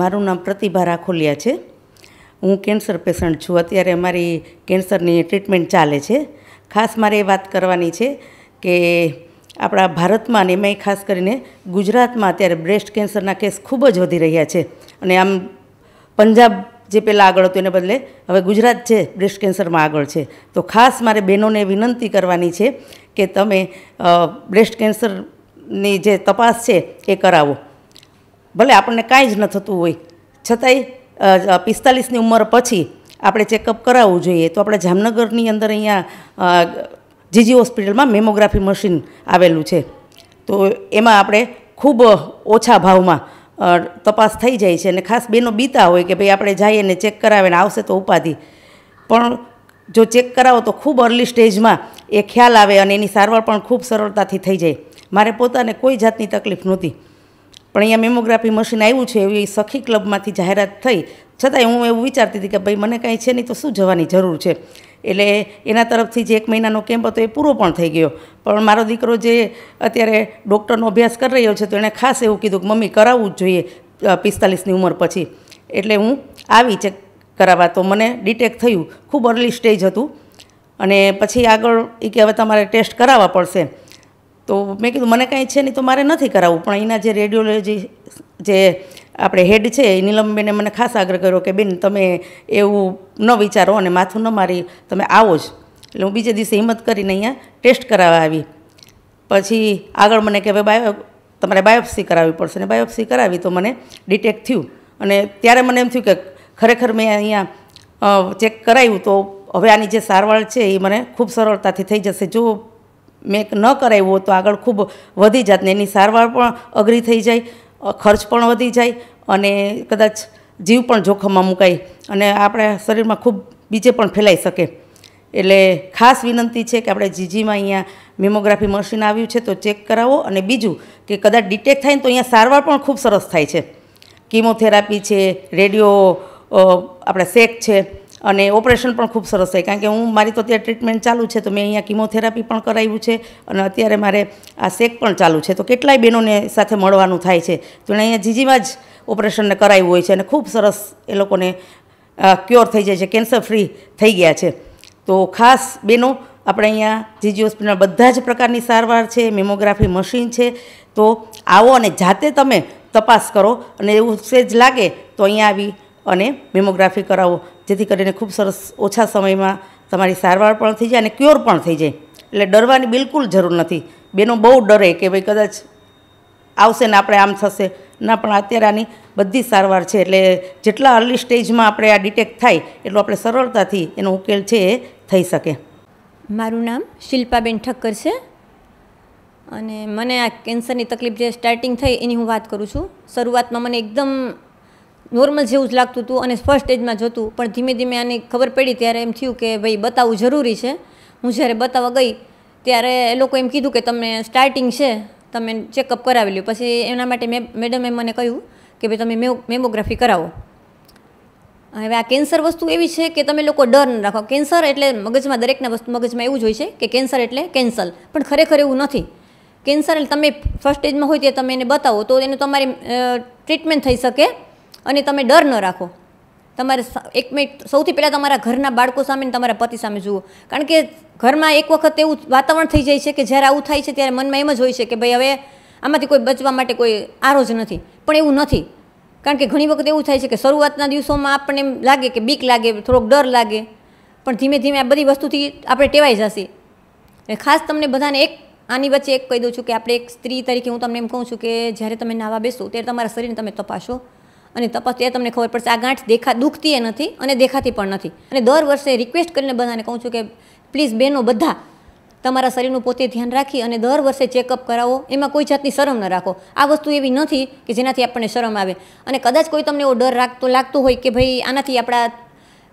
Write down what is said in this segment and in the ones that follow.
મારું નામ પ્રતિભા રાખોલિયા છે હું કેન્સર પેશન્ટ છું અત્યારે મારી કેન્સરની ટ્રીટમેન્ટ ચાલે છે ખાસ મારે એ વાત કરવાની છે કે આપણા ભારતમાં અને એમાંય ખાસ કરીને ગુજરાતમાં અત્યારે બ્રેસ્ટ કેન્સરના કેસ ખૂબ જ વધી રહ્યા છે અને આમ પંજાબ જે પહેલાં આગળ હતું એને બદલે હવે ગુજરાત છે બ્રેસ્ટ કેન્સરમાં આગળ છે તો ખાસ મારે બહેનોને વિનંતી કરવાની છે કે તમે બ્રેસ્ટ કેન્સરની જે તપાસ છે એ કરાવો ભલે આપણને કાંઈ જ ન થતું હોય છતાંય પિસ્તાલીસની ઉંમર પછી આપણે ચેકઅપ કરાવવું જોઈએ તો આપણે જામનગરની અંદર અહીંયા જીજી હોસ્પિટલમાં મેમોગ્રાફી મશીન આવેલું છે તો એમાં આપણે ખૂબ ઓછા ભાવમાં તપાસ થઈ જાય છે અને ખાસ બેનો બીતા હોય કે ભાઈ આપણે જઈએ ને ચેક કરાવે ને આવશે તો ઉપાધિ પણ જો ચેક કરાવો તો ખૂબ અર્લી સ્ટેજમાં એ ખ્યાલ આવે અને એની સારવાર પણ ખૂબ સરળતાથી થઈ જાય મારે પોતાને કોઈ જાતની તકલીફ નહોતી પણ અહીંયા મેમોગ્રાફી મશીન આવ્યું છે એવી સખી ક્લબમાંથી જાહેરાત થઈ છતાંય હું એવું વિચારતી હતી કે ભાઈ મને કાંઈ છે નહીં તો શું જવાની જરૂર છે એટલે એના તરફથી જે એક મહિનાનો કેમ્પ હતો એ પૂરો પણ થઈ ગયો પણ મારો દીકરો જે અત્યારે ડૉક્ટરનો અભ્યાસ કરી રહ્યો છે તો એણે ખાસ એવું કીધું કે મમ્મી કરાવવું જ જોઈએ પિસ્તાલીસની ઉંમર પછી એટલે હું આવી ચેક કરાવવા તો મને ડિટેક્ટ થયું ખૂબ અર્લી સ્ટેજ હતું અને પછી આગળ એ કે હવે તમારે ટેસ્ટ કરાવવા પડશે તો મેં કીધું મને કાંઈ છે નહીં તો મારે નથી કરાવવું પણ એના જે રેડિયોલોજી જે આપણે હેડ છે એ નીલમબેને મને ખાસ આગ્રહ કર્યો કે બેન તમે એવું ન વિચારો અને માથું ન મારી તમે આવો જ એટલે હું બીજે દિવસે હિંમત કરીને અહીંયા ટેસ્ટ કરાવવા આવી પછી આગળ મને કે ભાઈ બાયો તમારે બાયોપ્સી કરાવવી પડશે ને બાયોપ્સી કરાવી તો મને ડિટેક્ટ થયું અને ત્યારે મને એમ થયું કે ખરેખર મેં અહીંયા ચેક કરાવ્યું તો હવે આની જે સારવાર છે એ મને ખૂબ સરળતાથી થઈ જશે જો મેં ન કરાવ્યો તો આગળ ખૂબ વધી જાત ને એની સારવાર પણ અઘરી થઈ જાય ખર્ચ પણ વધી જાય અને કદાચ જીવ પણ જોખમમાં મુકાય અને આપણા શરીરમાં ખૂબ બીજે પણ ફેલાઈ શકે એટલે ખાસ વિનંતી છે કે આપણે જીજીમાં અહીંયા મેમોગ્રાફી મશીન આવ્યું છે તો ચેક કરાવો અને બીજું કે કદાચ ડિટેક્ટ થાય ને તો અહીંયા સારવાર પણ ખૂબ સરસ થાય છે કીમોથેરાપી છે રેડિયો આપણે સેક છે અને ઓપરેશન પણ ખૂબ સરસ થાય કારણ કે હું મારી તો અત્યારે ટ્રીટમેન્ટ ચાલુ છે તો મેં અહીંયા કિમોથેરાપી પણ કરાવ્યું છે અને અત્યારે મારે આ શેક પણ ચાલુ છે તો કેટલાય બહેનોને સાથે મળવાનું થાય છે તો એણે અહીંયા જીજીમાં જ ઓપરેશનને કરાવ્યું હોય છે અને ખૂબ સરસ એ લોકોને ક્યોર થઈ જાય છે કેન્સર ફ્રી થઈ ગયા છે તો ખાસ બહેનો આપણે અહીંયા જીજી હોસ્પિટલમાં બધા જ પ્રકારની સારવાર છે મેમોગ્રાફી મશીન છે તો આવો અને જાતે તમે તપાસ કરો અને એવું સેજ લાગે તો અહીંયા આવી અને મેમોગ્રાફી કરાવો જેથી કરીને ખૂબ સરસ ઓછા સમયમાં તમારી સારવાર પણ થઈ જાય અને ક્યોર પણ થઈ જાય એટલે ડરવાની બિલકુલ જરૂર નથી બેનો બહુ ડરે કે ભાઈ કદાચ આવશે ને આપણે આમ થશે ના પણ અત્યારે આની બધી સારવાર છે એટલે જેટલા અર્લી સ્ટેજમાં આપણે આ ડિટેક્ટ થાય એટલું આપણે સરળતાથી એનો ઉકેલ છે એ થઈ શકે મારું નામ શિલ્પાબેન ઠક્કર છે અને મને આ કેન્સરની તકલીફ જે સ્ટાર્ટિંગ થઈ એની હું વાત કરું છું શરૂઆતમાં મને એકદમ નોર્મલ જેવું જ લાગતું હતું અને ફર્સ્ટ સ્ટેજમાં જોતું પણ ધીમે ધીમે આની ખબર પડી ત્યારે એમ થયું કે ભાઈ બતાવવું જરૂરી છે હું જ્યારે બતાવવા ગઈ ત્યારે એ લોકો એમ કીધું કે તમે સ્ટાર્ટિંગ છે તમે ચેકઅપ કરાવી લ્યો પછી એના માટે મેં મેડમે મને કહ્યું કે ભાઈ તમે મેમોગ્રાફી કરાવો હવે આ કેન્સર વસ્તુ એવી છે કે તમે લોકો ડર ન રાખો કેન્સર એટલે મગજમાં દરેકના વસ્તુ મગજમાં એવું જ હોય છે કે કેન્સર એટલે કેન્સલ પણ ખરેખર એવું નથી કેન્સર એટલે તમે ફર્સ્ટ સ્ટેજમાં હોય તે તમે એને બતાવો તો એને તમારી ટ્રીટમેન્ટ થઈ શકે અને તમે ડર ન રાખો તમારે એક મિનિટ સૌથી પહેલાં તમારા ઘરના બાળકો સામે તમારા પતિ સામે જુઓ કારણ કે ઘરમાં એક વખત એવું વાતાવરણ થઈ જાય છે કે જ્યારે આવું થાય છે ત્યારે મનમાં એમ જ હોય છે કે ભાઈ હવે આમાંથી કોઈ બચવા માટે કોઈ આરો જ નથી પણ એવું નથી કારણ કે ઘણી વખત એવું થાય છે કે શરૂઆતના દિવસોમાં આપણને એમ લાગે કે બીક લાગે થોડોક ડર લાગે પણ ધીમે ધીમે આ બધી વસ્તુથી આપણે ટેવાઈ જશે એટલે ખાસ તમને બધાને એક આની વચ્ચે એક કહી દઉં છું કે આપણે એક સ્ત્રી તરીકે હું તમને એમ કહું છું કે જ્યારે તમે નાવા બેસો ત્યારે તમારા શરીરને તમે તપાસો અને તપાસ એ તમને ખબર પડશે આ ગાંઠ દેખા દુખતી એ નથી અને દેખાતી પણ નથી અને દર વર્ષે રિક્વેસ્ટ કરીને બધાને કહું છું કે પ્લીઝ બહેનો બધા તમારા શરીરનું પોતે ધ્યાન રાખી અને દર વર્ષે ચેકઅપ કરાવો એમાં કોઈ જાતની શરમ ન રાખો આ વસ્તુ એવી નથી કે જેનાથી આપણને શરમ આવે અને કદાચ કોઈ તમને એવો ડર રાખતો લાગતો હોય કે ભાઈ આનાથી આપણા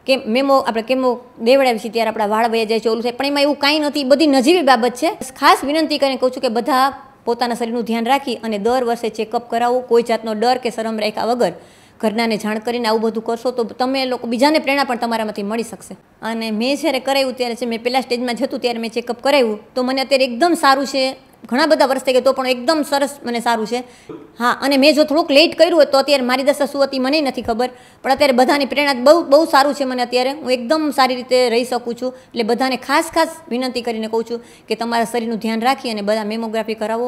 કે મેમો આપણે કેમો દેવડાવી છીએ ત્યારે આપણા વાળ વયા જાય છે ઓલું થાય પણ એમાં એવું કાંઈ નથી બધી નજીવી બાબત છે ખાસ વિનંતી કરીને કહું છું કે બધા પોતાના શરીરનું ધ્યાન રાખી અને દર વર્ષે ચેકઅપ કરાવો કોઈ જાતનો ડર કે શરમ રાખ્યા વગર ઘરનાને જાણ કરીને આવું બધું કરશો તો તમે લોકો બીજાને પ્રેરણા પણ તમારામાંથી મળી શકશે અને મેં જ્યારે કરાવ્યું ત્યારે છે મેં પહેલાં સ્ટેજમાં જતું ત્યારે મેં ચેકઅપ કરાવ્યું તો મને અત્યારે એકદમ સારું છે ઘણા બધા વર્ષ થઈ ગયા તો પણ એકદમ સરસ મને સારું છે હા અને મેં જો થોડુંક લેટ કર્યું હોય તો અત્યારે મારી દશા શું હતી મને નથી ખબર પણ અત્યારે બધાની પ્રેરણા બહુ બહુ સારું છે મને અત્યારે હું એકદમ સારી રીતે રહી શકું છું એટલે બધાને ખાસ ખાસ વિનંતી કરીને કહું છું કે તમારા શરીરનું ધ્યાન રાખી અને બધા મેમોગ્રાફી કરાવો